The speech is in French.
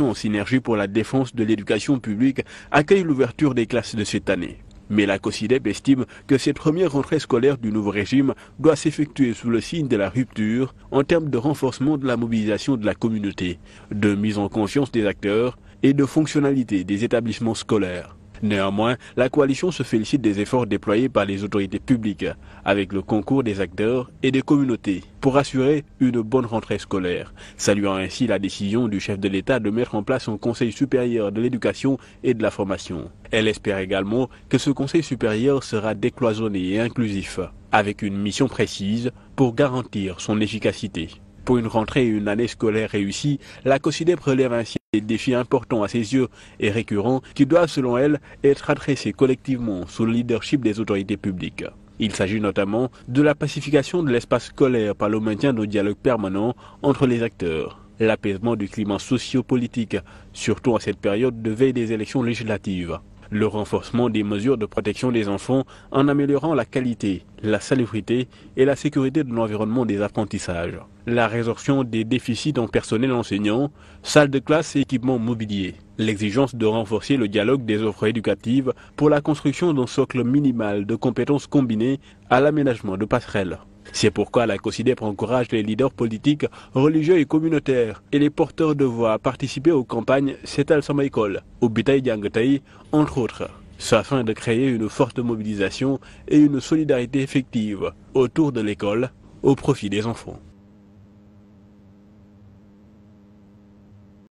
en synergie pour la défense de l'éducation publique accueille l'ouverture des classes de cette année. Mais la COSIDEP estime que cette première rentrée scolaire du nouveau régime doit s'effectuer sous le signe de la rupture en termes de renforcement de la mobilisation de la communauté, de mise en conscience des acteurs et de fonctionnalité des établissements scolaires. Néanmoins, la coalition se félicite des efforts déployés par les autorités publiques, avec le concours des acteurs et des communautés, pour assurer une bonne rentrée scolaire, saluant ainsi la décision du chef de l'État de mettre en place un Conseil supérieur de l'éducation et de la formation. Elle espère également que ce Conseil supérieur sera décloisonné et inclusif, avec une mission précise pour garantir son efficacité. Pour une rentrée et une année scolaire réussie, la COCIDEP relève ainsi des défis importants à ses yeux et récurrents qui doivent, selon elle, être adressés collectivement sous le leadership des autorités publiques. Il s'agit notamment de la pacification de l'espace scolaire par le maintien d'un dialogue permanent entre les acteurs, l'apaisement du climat sociopolitique, surtout à cette période de veille des élections législatives, le renforcement des mesures de protection des enfants en améliorant la qualité, la salubrité et la sécurité de l'environnement des apprentissages, la résorption des déficits en personnel enseignant, salles de classe et équipements mobiliers, l'exigence de renforcer le dialogue des offres éducatives pour la construction d'un socle minimal de compétences combinées à l'aménagement de passerelles. C'est pourquoi la COSIDEP encourage les leaders politiques, religieux et communautaires et les porteurs de voix à participer aux campagnes Setal Sama au Bitaï entre autres. afin de créer une forte mobilisation et une solidarité effective autour de l'école au profit des enfants.